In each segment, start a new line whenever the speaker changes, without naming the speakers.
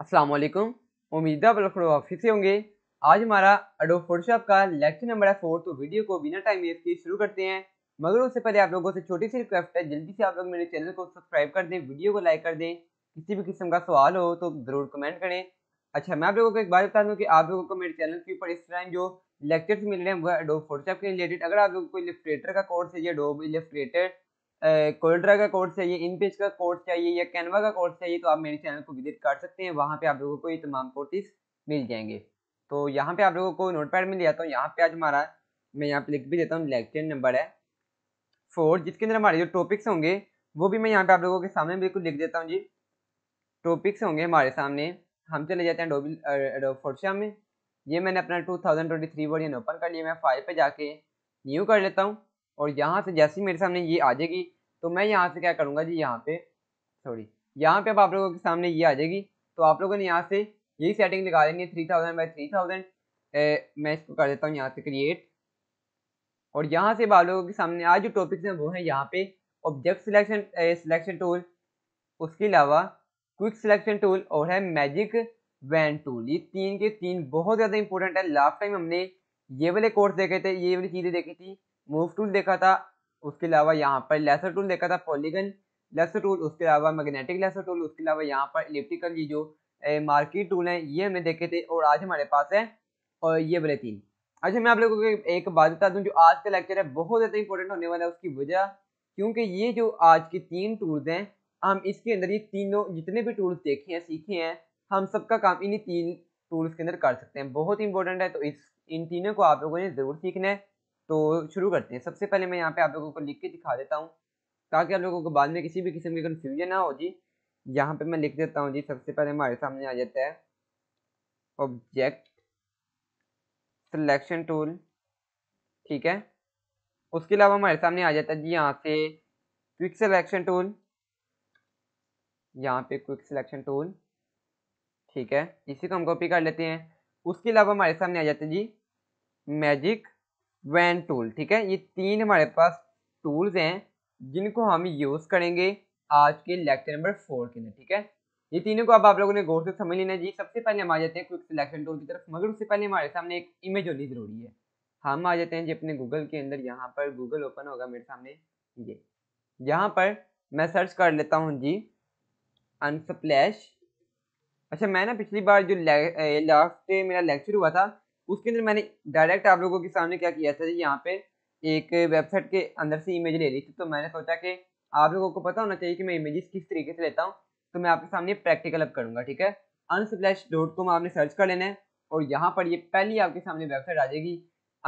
असलम उम्मीद है बिल्कुल वापसी होंगे आज हमारा अडो फोटोशॉप का लेक्चर नंबर है फोर तो वीडियो को बिना टाइम वेस्ट किए शुरू करते हैं मगर उससे पहले आप लोगों से छोटी सी रिक्वेस्ट है जल्दी से आप लोग मेरे चैनल को सब्सक्राइब कर दें वीडियो को लाइक कर दें किसी भी किस्म का सवाल हो तो ज़रूर कमेंट करें अच्छा मैं आप लोगों को एक बात बता दूँ कि आप लोगों को मेरे चैनल के ऊपर इस टाइम जो लेक्चर्स मिल रहे हैं वो अडो फोटोशॉप के रिलेटेड अगर आप लोगों को इलेस्ट्रेटर का कोर्स है या अडोब इलेस्ट्रेटर कोल्ड्रा का कोर्स चाहिए इनपिच का कोर्स चाहिए या कैनवा का कोर्स चाहिए तो आप मेरे चैनल को विजिट कर सकते हैं वहाँ पे आप लोगों को ये तमाम कोर्सेज मिल जाएंगे तो यहाँ पे आप लोगों को नोटपैड में ले आता हूँ यहाँ पे आज हमारा मैं यहाँ पे लिख भी देता हूँ लेक्चर नंबर है फोर जिसके अंदर हमारे जो टॉपिक्स होंगे वो भी मैं यहाँ पे आप लोगों के सामने बिल्कुल लिख देता हूँ जी टॉपिक्स होंगे हमारे सामने हम चले जाते हैं डोबी फोर्सिया में ये मैंने अपना two thousand twenty three version open कर लिया मैं फाइव पे जाके न्यू कर लेता हूँ और यहाँ से जैसे ही मेरे सामने ये आ जाएगी तो मैं यहाँ से क्या करूँगा जी यहाँ पे सॉरी यहाँ पे अब आप लोगों के सामने ये आ जाएगी तो आप लोगों ने यहाँ से यही सेटिंग लगा देनी है three thousand by three thousand मैं इसको कर देता हूँ यहाँ से क्रिएट और यहाँ से आप लोगों के सामने आज जो टॉपिक्स हैं वो हैं यहाँ पे ऑब्जेक्ट सिलेक्शन सिलेक्शन टूल उसके अलावा क्विक सिलेक्शन टूल और है मैजिक वैन टूल ये तीन के तीन बहुत ज़्यादा इंपॉर्टेंट है लास्ट टाइम हमने ये वाले कोर्स देखे थे ये वाली चीज़ें देखी थी मूव टूल देखा था उसके अलावा यहाँ पर लेसर टूल देखा था पॉलीगन लेसर टूल उसके अलावा मैग्नेटिक लेसर टूल उसके अलावा यहाँ पर इलेक्ट्रिकल ये जो मार्किट टूल हैं ये हमने देखे थे और आज हमारे पास है और ये वाले तीन अच्छा मैं आप लोगों को एक बात बता दूं जो आज का लेक्चर है बहुत ज़्यादा इंपॉर्टेंट होने वाला है उसकी वजह क्योंकि ये जो आज के तीन टूल्स हैं हम इसके अंदर ये तीनों जितने भी टूल्स देखे हैं सीखे हैं हम सबका काम इन्हीं तीन टूल्स के अंदर कर सकते हैं बहुत इंपॉर्टेंट है तो इस इन तीनों को आप लोगों ने ज़रूर सीखना है तो शुरू करते हैं सबसे पहले मैं यहाँ पे आप लोगों को लिख के दिखा देता हूँ ताकि आप लोगों को बाद में किसी भी किस्म की कन्फ्यूजन ना हो जी यहाँ पे मैं लिख देता हूँ जी सबसे पहले हमारे सामने आ जाता है ऑब्जेक्ट सिलेक्शन टूल ठीक है उसके अलावा हमारे सामने आ जाता है जी यहाँ से क्विक सिलेक्शन टूल यहाँ पे क्विक सिलेक्शन टूल ठीक है इसी को हम कॉपी कर लेते हैं उसके अलावा हमारे सामने आ जाता है जी मैजिक वैन टूल ठीक है ये तीन हमारे पास टूल्स हैं जिनको हम यूज़ करेंगे आज के लेक्चर नंबर फोर के अंदर ठीक है ये तीनों को अब आप लोगों ने गौर से समझ लेना जी सबसे पहले हम आ जाते हैं क्विक सिलेक्शन टूल की तरफ मगर उससे पहले हमारे सामने एक इमेज होनी ज़रूरी है हम आ जाते हैं जी अपने गूगल के अंदर यहाँ पर गूगल ओपन होगा मेरे सामने ये यहाँ पर मैं सर्च कर लेता हूँ जी अनसप्लैश अच्छा मैं ना पिछली बार जो लास्ट मेरा लेक्चर हुआ था उसके अंदर मैंने डायरेक्ट आप लोगों के सामने क्या किया था जी यहाँ पे एक वेबसाइट के अंदर से इमेज ले ली थी तो मैंने सोचा कि आप लोगों को पता होना चाहिए कि मैं इमेजेस किस तरीके से लेता हूँ तो मैं आपके सामने प्रैक्टिकल अप करूँगा ठीक है अनस्प्लैश डॉट कॉम आपने सर्च कर लेना है और यहाँ पर ये पहली आपके सामने वेबसाइट आ जाएगी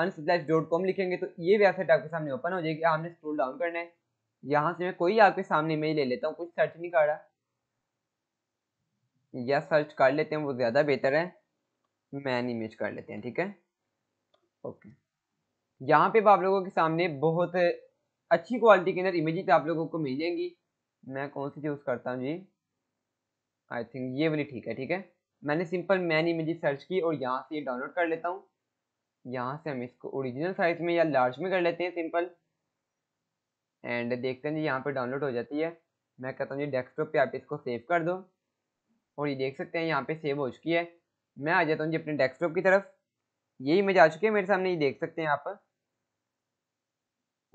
अनस्प्लैश डॉट कॉम लिखेंगे तो ये वेबसाइट आपके सामने ओपन हो जाएगी आपने स्क्रोल डाउन करना है यहाँ से मैं कोई आपके सामने इमेज ले लेता हूँ कुछ सर्च नहीं कर रहा या सर्च कर लेते हैं वो ज़्यादा बेहतर है मैन इमेज कर लेते हैं ठीक है ओके यहाँ पे आप लोगों के सामने बहुत अच्छी क्वालिटी के अंदर इमेज आप लोगों को मिल जाएंगी मैं कौन सी चूज़ करता हूँ जी आई थिंक ये वाली ठीक है ठीक है मैंने सिंपल मैन इमेज सर्च की और यहाँ से ये डाउनलोड कर लेता हूँ यहाँ से हम इसको ओरिजिनल साइज में या लार्ज में कर लेते हैं सिंपल एंड देखते हैं जी यहाँ पे डाउनलोड हो जाती है मैं कहता हूँ जी डेस्कटॉप पे आप इसको सेव कर दो और ये देख सकते हैं यहाँ पे सेव हो चुकी है मैं आ जाता हूँ जी अपने डेस्कटॉप की तरफ ये इमेज आ चुकी है मेरे सामने ये देख सकते हैं आप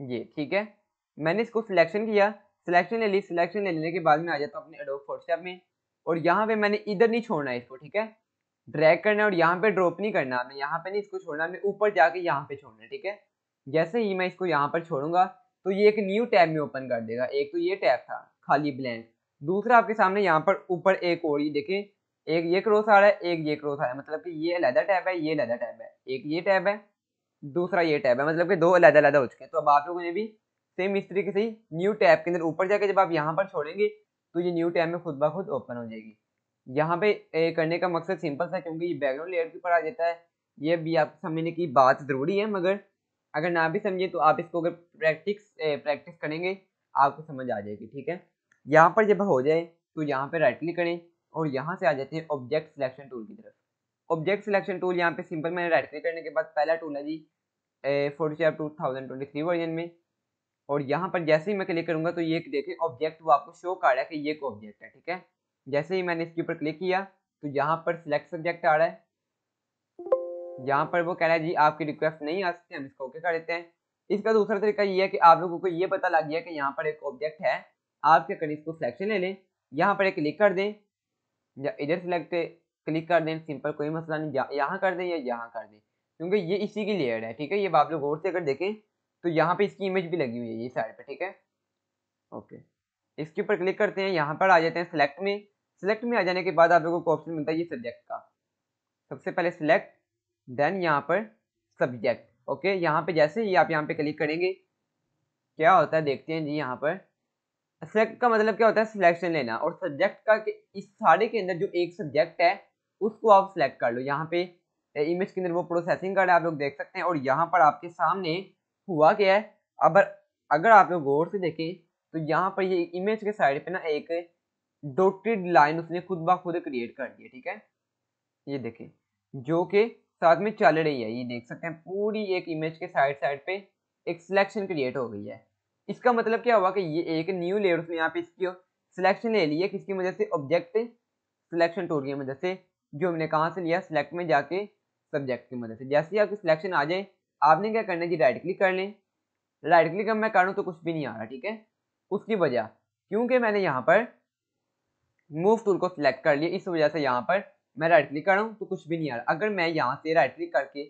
ये ठीक है मैंने इसको सिलेक्शन किया सिलेक्शन ले ली सिलेक्शन ले लेने के बाद में आ जाता हूँ अपने एडोब फोटोशॉप में और यहाँ पे मैंने इधर नहीं छोड़ना है इसको ठीक है ड्रैग करना है और यहाँ पे ड्रॉप नहीं करना है यहाँ पे नहीं इसको छोड़ना है ऊपर जाके यहाँ पे छोड़ना है ठीक है जैसे ही मैं इसको यहाँ पर छोड़ूंगा तो ये एक न्यू टैब में ओपन कर देगा एक तो ये टैब था खाली ब्लैंक दूसरा आपके सामने यहाँ पर ऊपर एक और ये देखें एक ये क्रोस आ रहा है एक ये क्रोस आ रहा है मतलब कि ये अलहदा टैब है ये अलहदा टैब है एक ये टैब है दूसरा ये टैब है मतलब कि दो अलहदा अलहदा हो चुके हैं तो अब आप लोगों ने भी सेम इस तरीके से ही न्यू टैब के अंदर ऊपर जाके जब आप यहाँ पर छोड़ेंगे तो ये न्यू टैब में खुद ब खुद ओपन हो जाएगी यहाँ पे करने का मकसद सिंपल सा क्योंकि ये बैकग्राउंड लेयर के ऊपर आ जाता है ये भी आप समझने की बात ज़रूरी है मगर अगर ना भी समझिए तो आप इसको अगर प्रैक्टिस प्रैक्टिस करेंगे आपको समझ आ जाएगी ठीक है यहाँ पर जब हो जाए तो यहाँ पर राइट क्लिक करें और यहाँ से आ जाती है ऑब्जेक्ट सिलेक्शन टूल की तरफ ऑब्जेक्ट सिलेक्शन टूल यहाँ पे सिंपल मैंने राइट क्लिक करने के बाद पहला टूल है जी Photoshop two thousand twenty three version में और यहाँ पर जैसे ही मैं क्लिक करूँगा तो ये देखें ऑब्जेक्ट वो आपको शो कर रहा है कि ये एक ऑब्जेक्ट है ठीक है जैसे ही मैंने इसके ऊपर क्लिक किया तो यहाँ पर सिलेक्ट सब्जेक्ट आ रहा है यहाँ पर वो कह रहा है जी आपकी रिक्वेस्ट नहीं आ सकती हम इसको ओके कर देते हैं इसका दूसरा तरीका ये है कि आप लोगों को ये पता लग गया कि यहाँ पर एक ऑब्जेक्ट है आप क्या करें इसको सिलेक्शन ले लें यहाँ पर एक क्लिक कर दें या इधर सेलेक्ट क्लिक कर दें सिंपल कोई मसला नहीं यहाँ कर दें या यहाँ कर दें क्योंकि ये इसी की लेयर है ठीक है ये आप लोग गौर से अगर देखें तो यहाँ पे इसकी इमेज भी लगी हुई है ये साइड पे ठीक है ओके इसके ऊपर क्लिक करते हैं यहाँ पर आ जाते हैं सिलेक्ट में सिलेक्ट में आ जाने के बाद आप लोगों को ऑप्शन मिलता है ये सब्जेक्ट का सबसे पहले सिलेक्ट देन यहाँ पर सब्जेक्ट ओके यहाँ पे जैसे ही आप यहाँ पे क्लिक करेंगे क्या होता है देखते हैं जी यहाँ पर सेलेक्ट का मतलब क्या होता है सिलेक्शन लेना और सब्जेक्ट का इस सारे के अंदर जो एक सब्जेक्ट है उसको आप सिलेक्ट कर लो यहाँ पे इमेज के अंदर वो प्रोसेसिंग कर है आप लोग देख सकते हैं और यहाँ पर आपके सामने हुआ क्या है अब अगर आप लोग गौर से देखें तो यहाँ पर ये इमेज के साइड पे ना एक डोटेड लाइन उसने खुद ब खुद क्रिएट कर दी है ठीक है ये देखें जो कि साथ में चल रही है ये देख सकते हैं पूरी एक इमेज के साइड साइड पे एक सिलेक्शन क्रिएट हो गई है इसका मतलब क्या हुआ कि ये एक न्यू लेयर उसने यहाँ पे इसकी सिलेक्शन ले लिया किसकी वजह से ऑब्जेक्ट सिलेक्शन टूल की मदद से जो हमने कहाँ से लिया सिलेक्ट में जाके सब्जेक्ट की मदद से जैसे ही आपकी सिलेक्शन आ जाए आपने क्या करना है जी राइट क्लिक कर लें राइट क्लिक मैं करूँ तो कुछ भी नहीं आ रहा ठीक है उसकी वजह क्योंकि मैंने यहाँ पर मूव टूल को सिलेक्ट कर लिया इस वजह से यहाँ पर मैं राइट क्लिक कर रहा हूँ तो कुछ भी नहीं आ रहा अगर मैं यहाँ से राइट क्लिक करके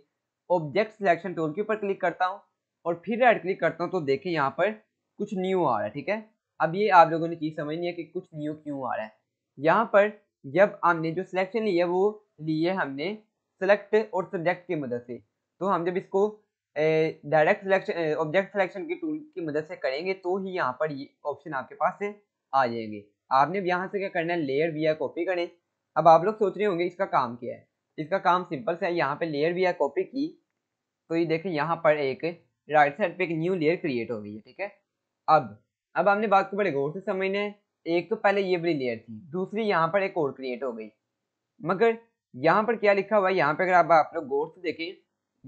ऑब्जेक्ट सिलेक्शन टूल के ऊपर क्लिक करता हूँ और फिर राइट क्लिक करता हूँ तो देखें यहाँ पर कुछ न्यू आ रहा है ठीक है अब ये आप लोगों ने चीज़ नहीं है कि कुछ न्यू क्यों आ रहा है यहाँ पर जब हमने जो सिलेक्शन लिया है वो लिए हमने सेलेक्ट और सब्जेक्ट की मदद से तो हम जब इसको डायरेक्ट सिलेक्शन ऑब्जेक्ट सिलेक्शन की टूल की मदद से करेंगे तो ही यहाँ पर ये ऑप्शन आपके पास से आ जाएंगे आपने यहाँ से क्या करना है लेयर वी कॉपी करें अब आप लोग सोच रहे होंगे इसका काम क्या है इसका काम सिंपल से है यहाँ पर लेयर वी कॉपी की तो ये देखें यहाँ पर एक राइट साइड पर एक न्यू लेयर क्रिएट हो गई है ठीक है अब अब हमने बात को बड़े गौर से समझना है एक तो पहले ये बड़ी लेयर थी दूसरी यहाँ पर एक और क्रिएट हो गई मगर यहाँ पर क्या लिखा हुआ है यहाँ पर अगर आप आप लोग गौर से देखें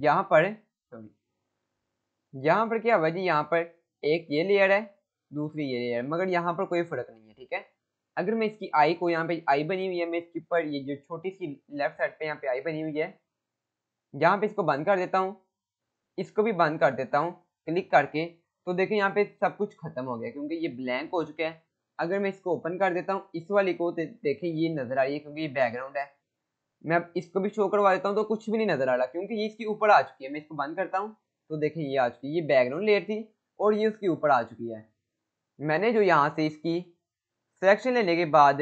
यहाँ पर सॉरी यहाँ पर क्या हुआ जी यहाँ पर एक ये लेयर है दूसरी ये लेयर मगर यहाँ पर कोई फर्क नहीं है ठीक है अगर मैं इसकी आई को यहाँ पे आई बनी हुई है मैं इसके ऊपर ये जो छोटी सी लेफ्ट साइड पे यहाँ पे आई बनी हुई है यहाँ पे इसको बंद कर देता हूँ इसको भी बंद कर देता हूँ क्लिक करके तो देखें यहाँ पे सब कुछ खत्म हो गया क्योंकि ये ब्लैंक हो चुका है अगर मैं इसको ओपन कर देता हूँ इस वाली को तो देखें ये नज़र आ रही है क्योंकि ये बैकग्राउंड है मैं अब इसको भी शो करवा देता हूँ तो कुछ भी नहीं नज़र आ रहा क्योंकि ये इसके ऊपर आ चुकी है मैं इसको बंद करता हूँ तो देखें ये आ चुकी है ये बैकग्राउंड लेयर थी और ये उसके ऊपर आ चुकी है मैंने जो यहाँ से इसकी सिलेक्शन लेने के बाद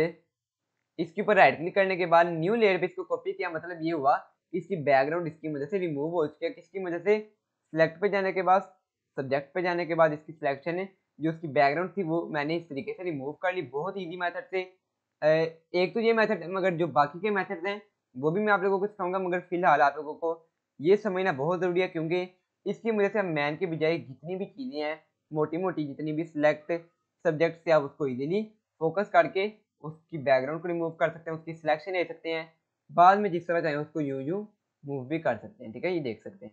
इसके ऊपर राइट क्लिक करने के बाद न्यू लेयर पर इसको कॉपी किया मतलब ये हुआ कि इसकी बैकग्राउंड इसकी वजह से रिमूव हो चुकी है किसकी वजह से सिलेक्ट पर जाने के बाद सब्जेक्ट पे जाने के बाद इसकी सिलेक्शन है जो उसकी बैकग्राउंड थी वो मैंने इस तरीके से रिमूव कर ली बहुत ईजी मैथड से एक तो ये मैथड मगर जो बाकी के मैथड हैं वो भी मैं आप लोगों को सिखाऊंगा मगर फिलहाल आप लोगों को ये समझना बहुत ज़रूरी है क्योंकि इसकी वजह से मैन के बजाय जितनी भी चीज़ें हैं मोटी मोटी जितनी भी सिलेक्ट सब्जेक्ट से आप उसको ईजिली फोकस करके उसकी बैकग्राउंड को रिमूव कर सकते हैं उसकी सिलेक्शन ले सकते हैं बाद में जिस तरह चाहें उसको यूं यू मूव भी कर सकते हैं ठीक है ये देख सकते हैं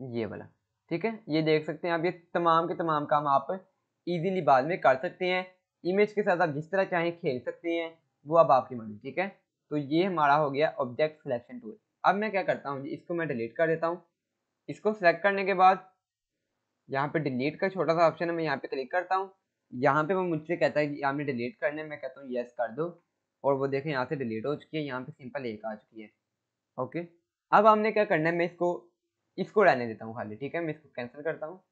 ये वाला ठीक है ये देख सकते हैं आप ये तमाम के तमाम काम आप इजीली बाद में कर सकते हैं इमेज के साथ आप जिस तरह चाहें खेल सकते हैं वो अब आपकी मर्जी ठीक है तो ये हमारा हो गया ऑब्जेक्ट सिलेक्शन टूल अब मैं क्या करता हूँ इसको मैं डिलीट कर देता हूँ इसको सिलेक्ट करने के बाद यहाँ पे डिलीट का छोटा सा ऑप्शन है मैं यहाँ पे क्लिक करता हूँ यहाँ पे वो मुझसे कहता है कि आपने डिलीट करने मैं कहता हूँ येस कर दो और वो देखें यहाँ से डिलीट हो चुकी है यहाँ पे सिंपल एक आ चुकी है ओके अब हमने क्या करना है मैं इसको इसको रहने देता हूँ खाली हाँ ठीक है मैं इसको कैंसिल करता हूँ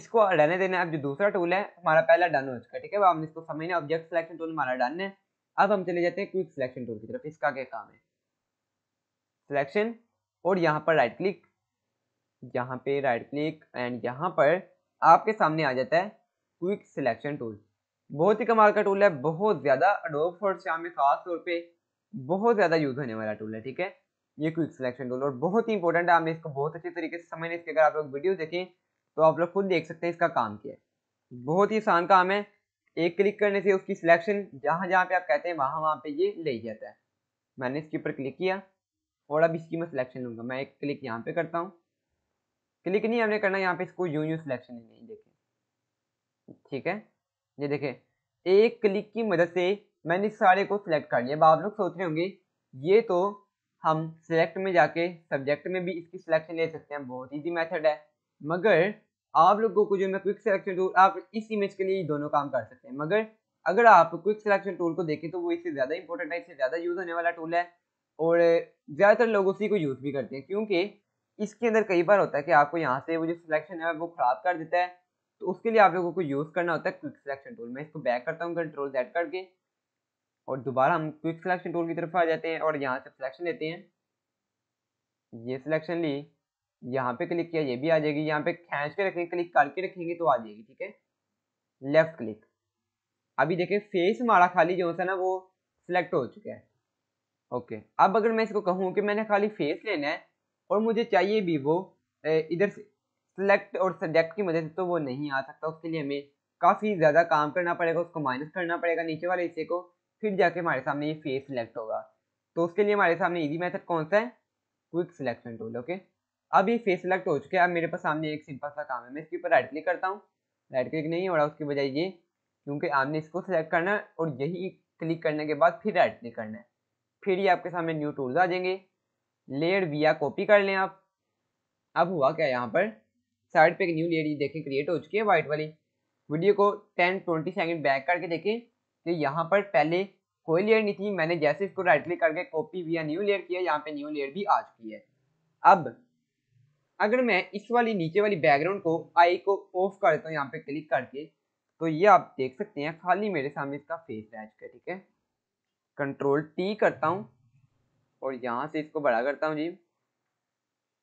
इसको रहने देना अब जो दूसरा टूल है हमारा पहला डन हो चुका ठीक है अब हमने इसको समझने ऑब्जेक्ट सिलेक्शन टूल हमारा डन है अब हम चले जाते हैं क्विक सिलेक्शन टूल की तरफ इसका क्या काम है सिलेक्शन और यहाँ पर राइट क्लिक यहाँ पे राइट क्लिक एंड यहाँ पर आपके सामने आ जाता है क्विक सिलेक्शन टूल बहुत ही कमाल का टूल है बहुत ज़्यादा अडोब फोर्ट में खास तौर पे बहुत ज़्यादा यूज़ होने वाला टूल है ठीक है ये क्विक सिलेक्शन टूल और बहुत ही इंपॉर्टेंट है आपने इसको बहुत अच्छे तरीके से समझने इसके अगर आप लोग वीडियो देखें तो आप लोग खुद देख सकते हैं इसका काम क्या है बहुत ही आसान काम है एक क्लिक करने से उसकी सिलेक्शन जहाँ जहाँ पे आप कहते हैं वहाँ वहाँ पे ये ले जाता है मैंने इसके ऊपर क्लिक किया और अब इसकी मैं सिलेक्शन लूँगा मैं एक क्लिक यहाँ पे करता हूँ क्लिक नहीं हमने करना यहाँ पे इसको यूं यू सिलेक्शन नहीं देखें ठीक है ये देखें एक क्लिक की मदद से मैंने इस सारे को सिलेक्ट कर लिया अब आप लोग सोच रहे होंगे ये तो हम सिलेक्ट में जाके सब्जेक्ट में भी इसकी सिलेक्शन ले सकते हैं बहुत ईजी मैथड है मगर आप लोगों को जो मैं क्विक सिलेक्शन टूल आप इस इमेज के लिए दोनों काम कर सकते हैं मगर अगर आप क्विक सिलेक्शन टूल को देखें तो वो इससे ज़्यादा इंपॉर्टेंट है इससे ज़्यादा यूज़ होने वाला टूल है और ज़्यादातर लोग उसी को यूज़ भी करते हैं क्योंकि इसके अंदर कई बार होता है कि आपको यहाँ से वो जो सिलेक्शन है वो ख़राब कर देता है तो उसके लिए आप लोगों को यूज़ करना होता है क्विक सिलेक्शन टूल मैं इसको बैक करता हूँ कंट्रोल जेड करके और दोबारा हम क्विक सिलेक्शन टूल की तरफ आ जाते हैं और यहाँ से सिलेक्शन लेते हैं ये सिलेक्शन ली यहाँ पे क्लिक किया ये भी आ जाएगी यहाँ पे खींच के रखेंगे क्लिक करके रखेंगे तो आ जाएगी ठीक है लेफ्ट क्लिक अभी देखें फेस हमारा खाली जो है ना वो सिलेक्ट हो चुका है ओके अब अगर मैं इसको कहूँ कि मैंने खाली फेस लेना है और मुझे चाहिए भी वो इधर से सिलेक्ट और सब्जेक्ट की मदद से तो वो नहीं आ सकता उसके लिए हमें काफ़ी ज़्यादा काम करना पड़ेगा उसको माइनस करना पड़ेगा नीचे वाले हिस्से को फिर जाके हमारे सामने ये फेस सिलेक्ट होगा तो उसके लिए हमारे सामने ईजी मैथड कौन सा है क्विक सिलेक्शन टूल ओके अब ये फेस सिलेक्ट हो चुके हैं अब मेरे पास सामने एक सिंपल सा काम है मैं इसके ऊपर राइट क्लिक करता हूँ राइट क्लिक नहीं हो रहा उसकी बजाय ये क्योंकि आपने इसको सिलेक्ट करना है और यही क्लिक करने के बाद फिर राइट क्लिक करना है फिर ये आपके सामने न्यू टूल्स आ जाएंगे लेयर विया कॉपी कर लें आप अब हुआ क्या यहाँ पर साइड पर एक न्यू लेयर ये देखें क्रिएट हो चुकी है वाइट वाली वीडियो को टेन ट्वेंटी सेकेंड बैक करके देखें कि यहाँ पर पहले कोई लेयर नहीं थी मैंने जैसे इसको राइट क्लिक करके कॉपी भी न्यू लेयर किया यहाँ पे न्यू लेयर भी आ चुकी है अब अगर मैं इस वाली नीचे वाली बैकग्राउंड को आई को ऑफ कर देता हूँ यहाँ पे क्लिक करके तो ये आप देख सकते हैं खाली मेरे सामने इसका फेस रह चुका है ठीक है कंट्रोल टी करता हूँ और यहाँ से इसको बड़ा करता हूँ जी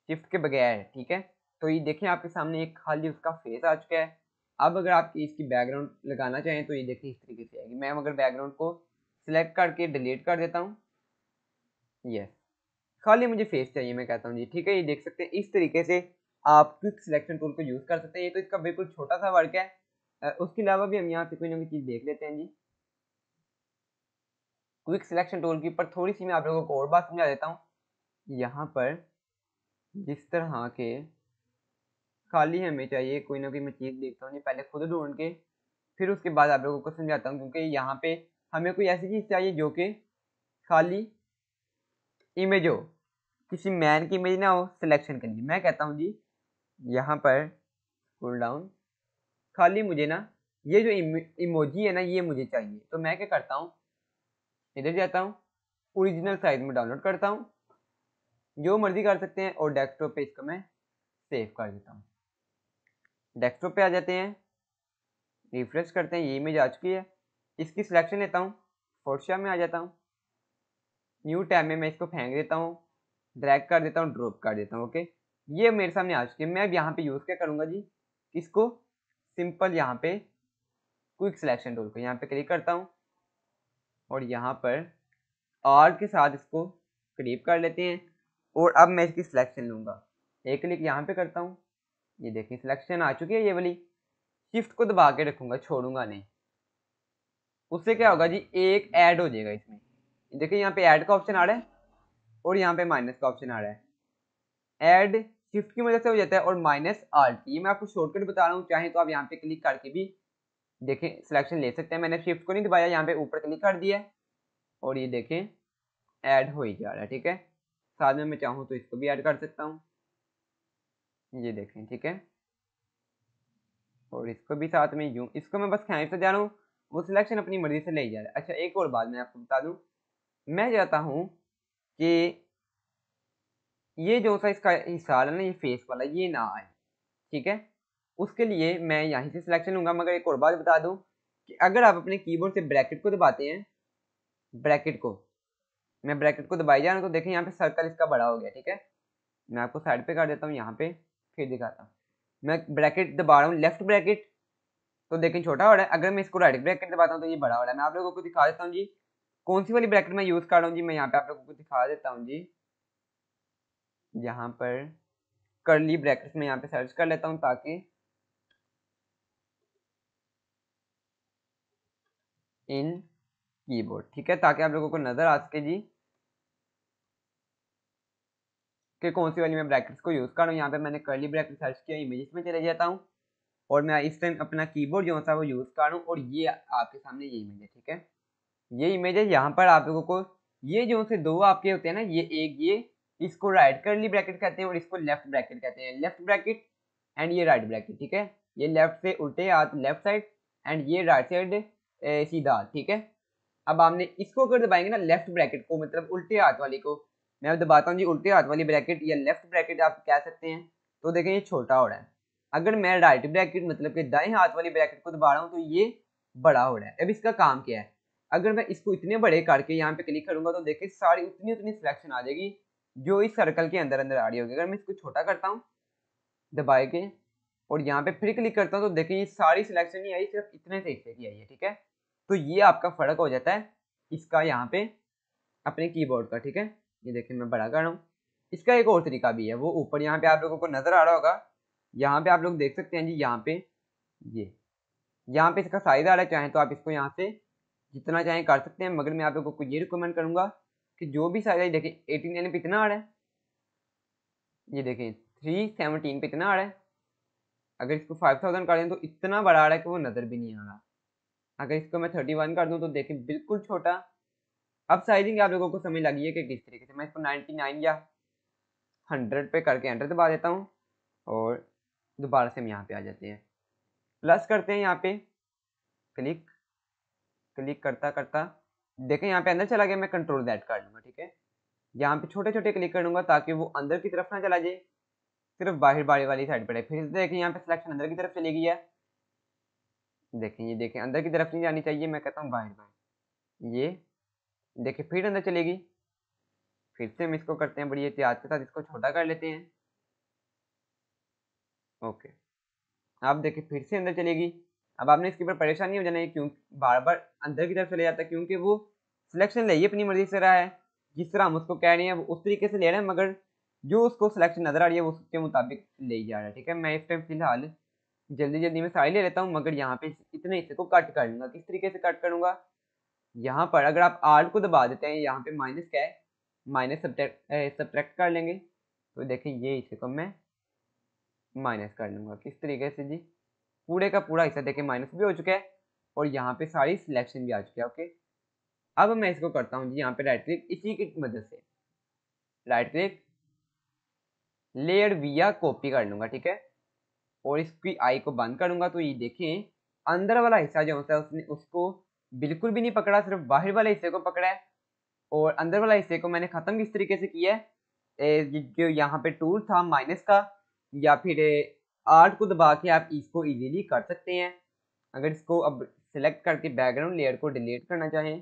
शिफ्ट के बगैर ठीक है तो ये देखें आपके सामने एक खाली उसका फेस आ चुका है अब अगर आप इसकी बैकग्राउंड लगाना चाहें तो ये देखिए इस तरीके से आएगी मैं अगर बैकग्राउंड को सिलेक्ट करके डिलीट कर देता हूँ यस खाली मुझे फेस चाहिए मैं कहता हूँ जी ठीक है ये देख सकते हैं इस तरीके से आप क्विक सिलेक्शन टूल को यूज़ कर सकते हैं ये तो इसका बिल्कुल छोटा सा वर्क है उसके अलावा भी हम यहाँ पे कोई ना कोई चीज़ देख लेते हैं जी क्विक सिलेक्शन टूल के ऊपर थोड़ी सी मैं आप लोगों को और बात समझा देता हूँ यहाँ पर जिस तरह के खाली हमें चाहिए कोई ना कोई मैं चीज़ देखता हूँ पहले खुद ढूंढ के फिर उसके बाद आप लोगों को समझाता हूँ क्योंकि यहाँ पे हमें कोई ऐसी चीज़ चाहिए जो कि खाली इमेज हो किसी मैन की इमेज ना हो सिलेक्शन के लिए मैं कहता हूँ जी यहाँ पर स्कूल डाउन खाली मुझे ना ये जो इमोजी है ना ये मुझे चाहिए तो मैं क्या करता हूँ इधर जाता हूँ ओरिजिनल साइज में डाउनलोड करता हूँ जो मर्ज़ी कर सकते हैं और डेस्कटॉप पे इसको मैं सेव कर देता हूँ डेस्कटॉप पे आ जाते हैं रिफ्रेश करते हैं ये इमेज आ चुकी है इसकी सिलेक्शन लेता हूँ फोटोशॉप में आ जाता हूँ न्यू टैब में मैं इसको फेंक देता हूँ ड्रैग कर देता हूँ ड्रॉप कर देता हूँ ओके ये मेरे सामने आ चुकी है मैं अब यहाँ पे यूज़ क्या करूँगा जी इसको सिंपल यहाँ पे क्विक सिलेक्शन टूल को यहाँ पे क्लिक करता हूँ और यहाँ पर आर के साथ इसको क्रीप कर लेते हैं और अब मैं इसकी सिलेक्शन लूँगा एक क्लिक यहाँ पे करता हूँ ये देखें सिलेक्शन आ चुकी है ये वाली शिफ्ट को दबा के रखूँगा छोड़ूंगा नहीं उससे क्या होगा जी एक ऐड हो जाएगा इसमें देखिए यहाँ पे ऐड का ऑप्शन आ रहा है और यहाँ पे माइनस का ऑप्शन आ रहा है ऐड शिफ्ट की मदद से हो जाता है और माइनस आल्ट ये मैं आपको शॉर्टकट बता रहा हूँ चाहे तो आप यहाँ पे क्लिक करके भी देखें सिलेक्शन ले सकते हैं मैंने शिफ्ट को नहीं दबाया यहाँ पे ऊपर क्लिक कर दिया और ये देखें ऐड हो ही जा रहा है ठीक है साथ में मैं चाहूँ तो इसको भी ऐड कर सकता हूँ ये देखें ठीक है और इसको भी साथ में यूँ इसको मैं बस खाने से जा रहा हूँ वो सिलेक्शन अपनी मर्ज़ी से ले जा रहा है अच्छा एक और बात मैं आपको बता दूँ मैं चाहता हूँ कि ये जो सा इसका हिस्सा है ना ये फेस वाला ये ना आए ठीक है उसके लिए मैं यहीं से सिलेक्शन लूँगा मगर एक और बात बता दूँ कि अगर आप अपने कीबोर्ड से ब्रैकेट को दबाते हैं ब्रैकेट को मैं ब्रैकेट को दबाई जा रहा हूँ तो देखें यहाँ पे सर्कल इसका बड़ा हो गया ठीक है मैं आपको साइड पे कर देता हूँ यहाँ पे फिर दिखाता हूँ मैं ब्रैकेट दबा रहा हूँ लेफ्ट ब्रैकेट तो देखें छोटा हो रहा है अगर मैं इसको राइट ब्रैकेट दबाता हूँ तो ये बड़ा हो रहा है मैं आप लोगों को दिखा देता हूँ जी कौन सी वाली ब्रैकेट मैं यूज़ कर रहा हूँ जी मैं यहाँ पे आप लोगों को दिखा देता हूँ जी यहाँ पर करली ब्रैकेट में यहाँ पे सर्च कर लेता हूँ ताकि इन कीबोर्ड ठीक है ताकि आप लोगों को नज़र आ सके जी कि कौन सी वाली मैं ब्रैकेट्स को यूज़ कर रहा हूँ यहाँ पे मैंने करली ब्रैकेट सर्च किया इमेजेस में चले जाता हूँ और मैं इस टाइम अपना कीबोर्ड जो है वो यूज़ कर रहा हूँ और ये आपके सामने ये इमेज है ठीक है ये इमेज है यहाँ पर आप लोगों को ये जो से दो आपके होते हैं ना ये एक ये इसको राइट करली ब्रैकेट कहते हैं और इसको लेफ्ट ब्रैकेट कहते हैं लेफ्ट ब्रैकेट एंड ये राइट ब्रैकेट ठीक है ये लेफ्ट से उल्टे हाथ लेफ्ट साइड एंड ये राइट साइड सीधा ठीक है अब आपने इसको अगर दबाएंगे ना लेफ्ट ब्रैकेट को मतलब उल्टे हाथ वाले को मैं अब दबाता हूँ जी उल्टे हाथ वाली ब्रैकेट या लेफ्ट ब्रैकेट आप कह सकते हैं तो देखें ये छोटा हो रहा है अगर मैं राइट ब्रैकेट मतलब कि दाएं हाथ वाली ब्रैकेट को दबा रहा हूँ तो ये बड़ा हो रहा है अब इसका काम क्या है अगर मैं इसको इतने बड़े करके यहाँ पे क्लिक करूँगा तो देखें सारी उतनी उतनी सिलेक्शन आ जाएगी जो इस सर्कल के अंदर अंदर आ रही होगी अगर मैं इसको छोटा करता हूँ दबाए के और यहाँ पे फिर क्लिक करता हूँ तो देखें ये सारी सिलेक्शन नहीं आई सिर्फ इतने से हिस्से की आई है ठीक है तो ये आपका फ़र्क हो जाता है इसका यहाँ पे अपने कीबोर्ड का ठीक है ये देखिए मैं बड़ा कर रहा हूँ इसका एक और तरीका भी है वो ऊपर यहाँ पे आप लोगों को नज़र आ रहा होगा यहाँ पे आप लोग देख सकते हैं जी यहाँ पे ये यहाँ पे इसका साइज आ रहा है तो आप इसको यहाँ से जितना चाहें कर सकते हैं मगर मैं आप लोगों को ये रिकमेंड करूंगा कि जो भी साइज है देखिए एटीन यानी पे इतना आ रहा है ये देखें थ्री सेवनटीन पे इतना आ रहा है अगर इसको फाइव थाउजेंड कर दें तो इतना बड़ा आ रहा है कि वो नज़र भी नहीं आ रहा अगर इसको मैं थर्टी वन कर दूँ तो देखें बिल्कुल छोटा अब साइजिंग आप लोगों को समझ लगी है कि किस तरीके से मैं इसको 99 या 100 पे करके एंटर दबा देता हूँ और दोबारा से हम यहाँ पे आ जाते हैं प्लस करते हैं यहाँ पे क्लिक क्लिक करता करता देखें यहाँ पे अंदर चला गया मैं कंट्रोल दैट कर लूँगा ठीक है यहाँ पे छोटे छोटे क्लिक करूँगा ताकि वो अंदर की तरफ ना चला जाए सिर्फ बाहर बाड़ी वाली साइड पर फिर देखें यहाँ पे सिलेक्शन अंदर की तरफ चली गई है देखें ये देखें अंदर की तरफ नहीं जानी चाहिए मैं कहता हूँ बाहर बाहर ये देखिए फिर अंदर चलेगी फिर से हम इसको करते हैं बड़ी एहतियात के साथ इसको छोटा कर लेते हैं ओके अब देखिए फिर से अंदर चलेगी अब आपने इसके ऊपर परेशान नहीं हो जाना है क्योंकि बार बार अंदर की तरफ चले जाता है क्योंकि वो सिलेक्शन ले अपनी मर्जी से रहा है जिस तरह हम उसको कह रहे हैं वो उस तरीके से ले रहे हैं मगर जो उसको सिलेक्शन नज़र आ रही है वो उसके मुताबिक ले जा रहा है ठीक है मैं इस टाइम फिलहाल जल्दी जल्दी मैं साड़ी ले लेता हूँ मगर यहाँ पे इतने हिस्से को कट कर लूँगा किस तरीके से कट करूँगा यहाँ पर अगर आप आर को दबा देते हैं यहाँ पे माइनस क्या है माइनस सब्ट्रैक्ट कर लेंगे तो देखें ये हिस्से को मैं माइनस कर लूँगा किस तरीके से जी पूरे का पूरा हिस्सा देखें माइनस भी हो चुका है और यहाँ पे सारी सिलेक्शन भी आ चुकी है ओके अब मैं इसको करता हूँ जी यहाँ पे राइट क्लिक इसी की मदद से right click layer via copy कर लूँगा ठीक है और इसकी आई को बंद करूँगा तो ये देखें अंदर वाला हिस्सा जो होता है उसने उसको बिल्कुल भी नहीं पकड़ा सिर्फ बाहर वाले हिस्से को पकड़ा है और अंदर वाला हिस्से को मैंने ख़त्म किस तरीके से किया है जो यहाँ पे टूल था माइनस का या फिर आर्ट को दबा के आप इसको इजीली कर सकते हैं अगर इसको अब सिलेक्ट करके बैकग्राउंड लेयर को डिलीट करना चाहें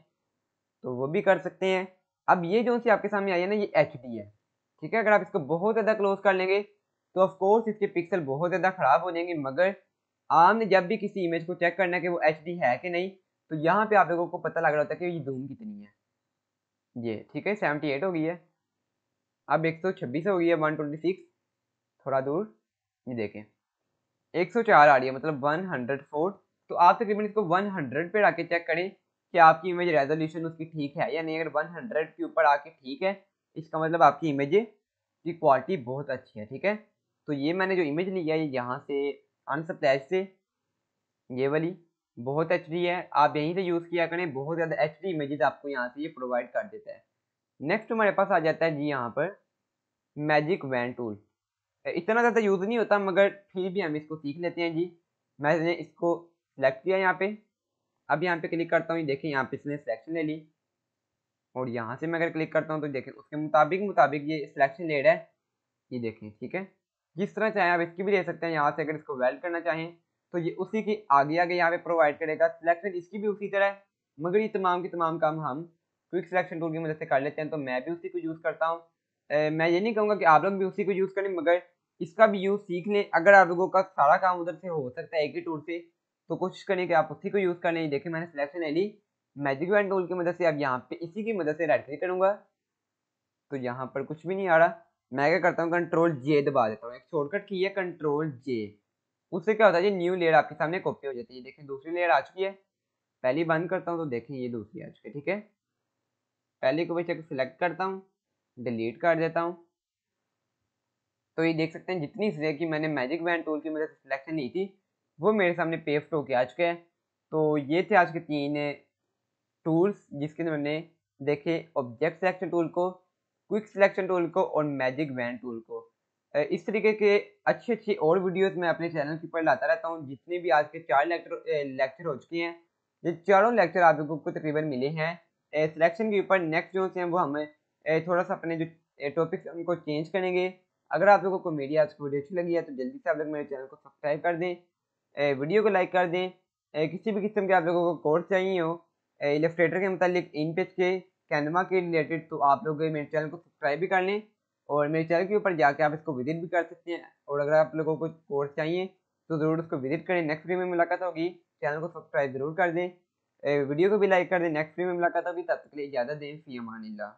तो वो भी कर सकते हैं अब ये जो सी आपके सामने आई है ना ये एच है ठीक है अगर आप इसको बहुत ज़्यादा क्लोज कर लेंगे तो ऑफकोर्स इसके पिक्सल बहुत ज़्यादा ख़राब हो जाएंगे मगर आपने जब भी किसी इमेज को चेक करना है कि वो एच है कि नहीं तो यहाँ पे आप लोगों को पता लग रहा होता है कि ये धूम कितनी है ये ठीक है सेवेंटी एट हो गई है अब एक सौ छब्बीस हो गई है वन ट्वेंटी सिक्स थोड़ा दूर ये देखें एक सौ चार आ रही है मतलब वन हंड्रेड फोर तो आप तकरीबन इसको वन हंड्रेड पर आके चेक करें कि आपकी इमेज रेजोल्यूशन उसकी ठीक है या नहीं अगर वन हंड्रेड के ऊपर आके ठीक है इसका मतलब आपकी इमेज की क्वालिटी बहुत अच्छी है ठीक है तो ये मैंने जो इमेज लिया है यहाँ से अनसप्लैश से ये वाली बहुत एच है आप यहीं से यूज़ किया करें बहुत ज़्यादा एच डी इमेजेज आपको यहाँ से ये यह प्रोवाइड कर देता है नेक्स्ट हमारे पास आ जाता है जी यहाँ पर मैजिक वैन टूल इतना ज़्यादा यूज़ नहीं होता मगर फिर भी हम इसको सीख लेते हैं जी मैंने इसको सेलेक्ट किया यहाँ पे अब यहाँ पे क्लिक करता हूँ देखें यहाँ पे इसने सिलेक्शन ले ली और यहाँ से मैं अगर क्लिक करता हूँ तो देखें उसके मुताबिक मुताबिक ये सिलेक्शन ले रहा है ये देखें ठीक है जिस तरह चाहें आप इसकी भी ले सकते हैं यहाँ से अगर इसको वेल्ड करना चाहें तो ये उसी की आगे आगे यहाँ पे प्रोवाइड करेगा सिलेक्शन इसकी भी उसी तरह है मगर ये तमाम के तमाम काम हम क्विक सिलेक्शन टूल की मदद से कर लेते हैं तो मैं भी उसी को यूज़ करता हूँ मैं ये नहीं कहूँगा कि आप लोग भी उसी को यूज़ करें मगर इसका भी यूज़ सीख लें अगर आप लोगों का सारा काम उधर से हो सकता है एक ही टूल से तो कोशिश करें कि आप उसी को यूज़ करें देखें मैंने सिलेक्शन ले ली मैजिक वैन टूल की मदद से अब यहाँ पे इसी की मदद से राइट क्लिक करूँगा तो यहाँ पर कुछ भी नहीं आ रहा मैं क्या करता हूँ कंट्रोल जे दबा देता हूँ एक शॉर्टकट की है कंट्रोल जे उससे क्या होता है जी न्यू लेयर आपके सामने कॉपी हो जाती है देखिए दूसरी लेयर आ चुकी है पहली बंद करता हूँ तो देखें ये दूसरी आ चुकी है ठीक है पहले को बच्चे को सिलेक्ट करता हूँ डिलीट कर देता हूँ तो ये देख सकते हैं जितनी लेयर की मैंने मैजिक बैंड टूल की मदद से सिलेक्शन ली थी वो मेरे सामने पेस्ट होके आ चुके हैं तो ये थे आज के तीन टूल्स जिसके मैंने देखे ऑब्जेक्ट सिलेक्शन टूल को क्विक सिलेक्शन टूल को और मैजिक बैंड टूल को इस तरीके के अच्छी अच्छी और वीडियोस मैं अपने चैनल के ऊपर लाता रहता हूँ जितने भी आज के चार लेक्चर लेक्चर हो चुके हैं ये चारों लेक्चर आप लोगों को तकरीबन मिले हैं सिलेक्शन के ऊपर नेक्स्ट जो हैं वो हमें थोड़ा सा अपने जो टॉपिक्स उनको चेंज करेंगे अगर आप लोगों को मीडिया आज की वीडियो अच्छी लगी है तो जल्दी से आप लोग मेरे चैनल को सब्सक्राइब कर दें वीडियो को लाइक कर दें किसी भी किस्म के आप लोगों को कोर्स चाहिए हो इलेक्ट्रेटर के मतलब इन पेज के कैनमा के रिलेटेड तो आप लोग मेरे चैनल को सब्सक्राइब भी कर लें और मेरे चैनल के ऊपर जाके आप इसको विजिट भी कर सकते हैं और अगर आप लोगों को कोर्स चाहिए तो ज़रूर उसको विजिट करें नेक्स्ट वीडियो में मुलाकात होगी चैनल को सब्सक्राइब जरूर कर दें वीडियो को भी लाइक कर दें नेक्स्ट वीडियो में मुलाकात होगी तब तक के लिए इजाज़त दें फ़ी अमान